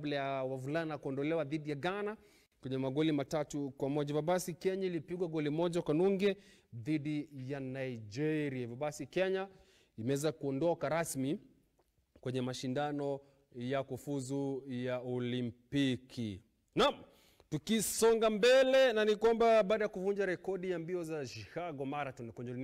kabla ya wavulana kuondolewa dhidi ya Ghana kwenye magoli matatu kwa moja. Hivyo basi Kenya ilipigwa goli moja kwa nunge dhidi ya Nigeria. Hivyo basi Kenya imeweza kuondoka rasmi kwenye mashindano ya kufuzu ya Olimpiki. Naam, tukisonga mbele na ni kwamba baada ya kuvunja rekodi ya mbio za Chicago Marathon kwenye